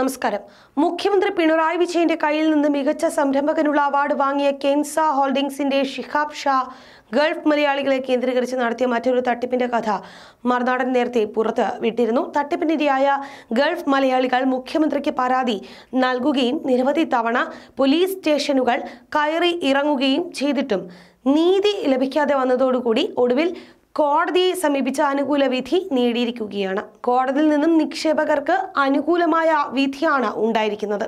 നമസ്കാരം മുഖ്യമന്ത്രി പിണറായി വിജയന്റെ കയ്യിൽ നിന്ന് മികച്ച സംരംഭകനുള്ള അവാർഡ് വാങ്ങിയ കെൻസ ഹോൾഡിംഗ്സിന്റെ ഷിഹാബ് ഷാ ഗൾഫ് മലയാളികളെ കേന്ദ്രീകരിച്ച് നടത്തിയ മറ്റൊരു തട്ടിപ്പിന്റെ കഥ മറുനാടൻ നേരത്തെ പുറത്ത് വിട്ടിരുന്നു തട്ടിപ്പിനിരയായ ഗൾഫ് മലയാളികൾ മുഖ്യമന്ത്രിക്ക് പരാതി നൽകുകയും നിരവധി തവണ പോലീസ് സ്റ്റേഷനുകൾ കയറി ഇറങ്ങുകയും ചെയ്തിട്ടും നീതി ലഭിക്കാതെ വന്നതോടുകൂടി ഒടുവിൽ കോടതിയെ സമീപിച്ച അനുകൂല വിധി നേടിയിരിക്കുകയാണ് കോടതിയിൽ നിന്നും നിക്ഷേപകർക്ക് അനുകൂലമായ വിധിയാണ് ഉണ്ടായിരിക്കുന്നത്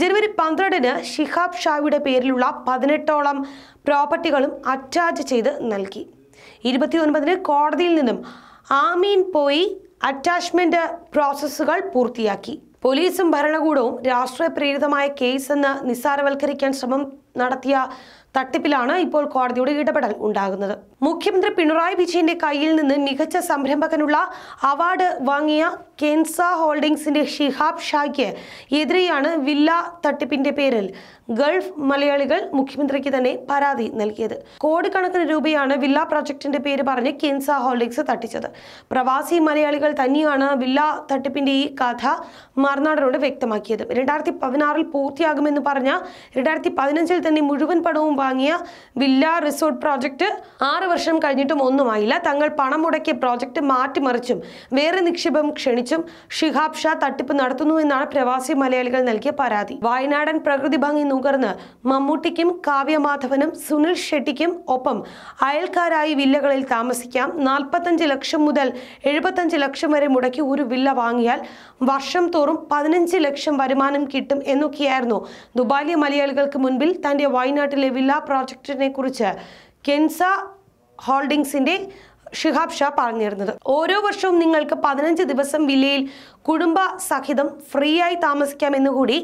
ജനുവരി പന്ത്രണ്ടിന് ഷിഹാബ് ഷായുടെ പേരിലുള്ള പതിനെട്ടോളം പ്രോപ്പർട്ടികളും അറ്റാച്ച് ചെയ്ത് നൽകി ഇരുപത്തിയൊൻപതിന് കോടതിയിൽ നിന്നും ആമീൻ പോയി അറ്റാച്ച്മെന്റ് പ്രോസസ്സുകൾ പൂർത്തിയാക്കി പോലീസും ഭരണകൂടവും രാഷ്ട്രീയ പ്രേരിതമായ കേസെന്ന് നിസ്സാരവൽക്കരിക്കാൻ ശ്രമം നടത്തിയ തട്ടിപ്പിലാണ് ഇപ്പോൾ കോടതിയുടെ ഇടപെടൽ ഉണ്ടാകുന്നത് മുഖ്യമന്ത്രി പിണറായി വിജയന്റെ കയ്യിൽ നിന്ന് മികച്ച സംരംഭകനുള്ള അവാർഡ് വാങ്ങിയ കെൻസ ഹോൾഡിംഗ്സിന്റെ ഷിഹാബ് ഷായ്ക്ക് എതിരെയാണ് വില്ല തട്ടിപ്പിന്റെ പേരിൽ ഗൾഫ് മലയാളികൾ മുഖ്യമന്ത്രിക്ക് തന്നെ പരാതി നൽകിയത് കോടിക്കണക്കിന് രൂപയാണ് വില്ല പ്രൊജക്ടിന്റെ പേര് പറഞ്ഞ് കെൻസ ഹോൾഡിംഗ്സ് തട്ടിച്ചത് പ്രവാസി മലയാളികൾ തന്നെയാണ് വില്ല തട്ടിപ്പിന്റെ ഈ കഥ മറുനാടനോട് വ്യക്തമാക്കിയത് രണ്ടായിരത്തി പതിനാറിൽ പൂർത്തിയാകുമെന്ന് പറഞ്ഞ രണ്ടായിരത്തി പതിനഞ്ചിൽ തന്നെ മുഴുവൻ പണവും വാങ്ങിയ വില്ല റിസോർട്ട് പ്രോജക്റ്റ് ആറ് വർഷം കഴിഞ്ഞിട്ടും ഒന്നുമായില്ല തങ്ങൾ പണം മുടക്കിയ പ്രോജക്റ്റ് മാറ്റിമറിച്ചും വേറെ നിക്ഷേപം ക്ഷണിച്ചും ഷിഹാബ് ഷാ തട്ടിപ്പ് നടത്തുന്നു എന്നാണ് പ്രവാസി മലയാളികൾ നൽകിയ പരാതി വയനാടൻ പ്രകൃതി ഭംഗി നുകർന്ന് മമ്മൂട്ടിക്കും കാവ്യമാധവനും സുനിൽ ഷെട്ടിക്കും ഒപ്പം അയൽക്കാരായി വില്ലകളിൽ താമസിക്കാം നാൽപ്പത്തഞ്ച് ലക്ഷം മുതൽ എഴുപത്തഞ്ച് ലക്ഷം വരെ മുടക്കി ഒരു വില്ല വാങ്ങിയാൽ വർഷം തോറും പതിനഞ്ച് ലക്ഷം വരുമാനം കിട്ടും എന്നൊക്കെയായിരുന്നു ദുബായിലെ മലയാളികൾക്ക് മുൻപിൽ നെതർലാൻഡിലെ വയനാട്ടിലെ വില്ലാ പ്രോജക്റ്റിനെ കുറിച്ച് കെൻസ ഹോൾഡിംഗ്സിന്റെ ഷിഹാബ് ഷാ പറഞ്ഞിരുന്നത് ഓരോ വർഷവും നിങ്ങൾക്ക് പതിനഞ്ച് ദിവസം വില്ലയിൽ കുടുംബ സഹിതം ഫ്രീ ആയി താമസിക്കാമെന്നുകൂടി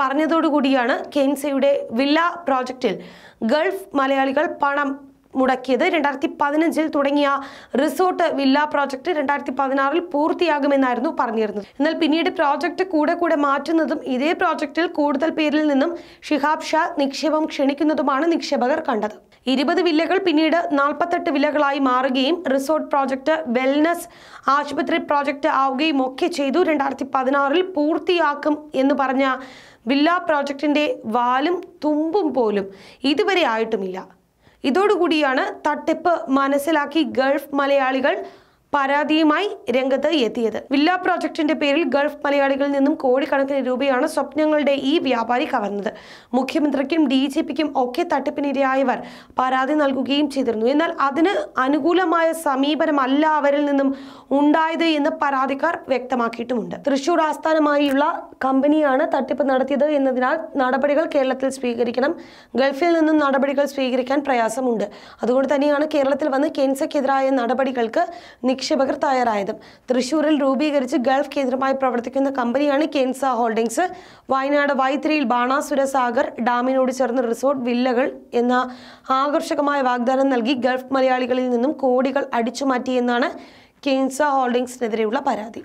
പറഞ്ഞതോടുകൂടിയാണ് കെൻസയുടെ വില്ല പ്രോജക്റ്റിൽ ഗൾഫ് മലയാളികൾ പണം മുടക്കിയത് രണ്ടായിരത്തി പതിനഞ്ചിൽ തുടങ്ങിയ റിസോർട്ട് വില്ല പ്രോജക്റ്റ് രണ്ടായിരത്തി പതിനാറിൽ പൂർത്തിയാകുമെന്നായിരുന്നു പറഞ്ഞിരുന്നത് എന്നാൽ പിന്നീട് പ്രോജക്റ്റ് കൂടെ കൂടെ മാറ്റുന്നതും ഇതേ പ്രോജക്റ്റിൽ കൂടുതൽ പേരിൽ നിന്നും ഷിഹാബ് ഷാ നിക്ഷേപം ക്ഷണിക്കുന്നതുമാണ് നിക്ഷേപകർ കണ്ടത് ഇരുപത് വില്ലകൾ പിന്നീട് നാൽപ്പത്തെട്ട് വില്ലകളായി മാറുകയും റിസോർട്ട് പ്രോജക്റ്റ് വെൽനസ് ആശുപത്രി പ്രോജക്റ്റ് ആവുകയും ഒക്കെ ചെയ്തു രണ്ടായിരത്തി പതിനാറിൽ പൂർത്തിയാക്കും എന്ന് പറഞ്ഞ വില്ല പ്രോജക്റ്റിൻ്റെ വാലും തുമ്പും പോലും ഇതുവരെ ആയിട്ടുമില്ല ഇതോടുകൂടിയാണ് തട്ടിപ്പ് മനസ്സിലാക്കി ഗൾഫ് മലയാളികൾ പരാതിയുമായി രംഗത്ത് എത്തിയത് വില്ല പ്രോജക്ടിന്റെ പേരിൽ ഗൾഫ് മലയാളികളിൽ നിന്നും കോടിക്കണക്കിന് രൂപയാണ് സ്വപ്നങ്ങളുടെ ഈ വ്യാപാരി കവർന്നത് മുഖ്യമന്ത്രിക്കും ഡി ജി പിക്കും ഒക്കെ തട്ടിപ്പിനിരയായവർ പരാതി നൽകുകയും ചെയ്തിരുന്നു എന്നാൽ അതിന് അനുകൂലമായ സമീപനമല്ല അവരിൽ നിന്നും ഉണ്ടായത് എന്ന് പരാതിക്കാർ വ്യക്തമാക്കിയിട്ടുമുണ്ട് തൃശൂർ ആസ്ഥാനമായുള്ള കമ്പനിയാണ് തട്ടിപ്പ് നടത്തിയത് എന്നതിനാൽ നടപടികൾ കേരളത്തിൽ സ്വീകരിക്കണം ഗൾഫിൽ നിന്നും നടപടികൾ സ്വീകരിക്കാൻ പ്രയാസമുണ്ട് അതുകൊണ്ട് തന്നെയാണ് കേരളത്തിൽ വന്ന് കെൻസയ്ക്കെതിരായ നടപടികൾക്ക് നിക്ഷേപം നിക്ഷേപകർ തയ്യാറായതും തൃശൂരിൽ രൂപീകരിച്ച് ഗൾഫ് കേന്ദ്രമായി പ്രവർത്തിക്കുന്ന കമ്പനിയാണ് കെൻസ ഹോൾഡിംഗ്സ് വയനാട് വൈത്തിരിയിൽ ബാണാസുര സാഗർ ഡാമിനോട് ചേർന്ന് റിസോർട്ട് വില്ലകൾ എന്ന ആകർഷകമായ വാഗ്ദാനം നൽകി ഗൾഫ് മലയാളികളിൽ നിന്നും കോടികൾ അടിച്ചുമാറ്റിയെന്നാണ് കെൻസ ഹോൾഡിംഗ്സിനെതിരെയുള്ള പരാതി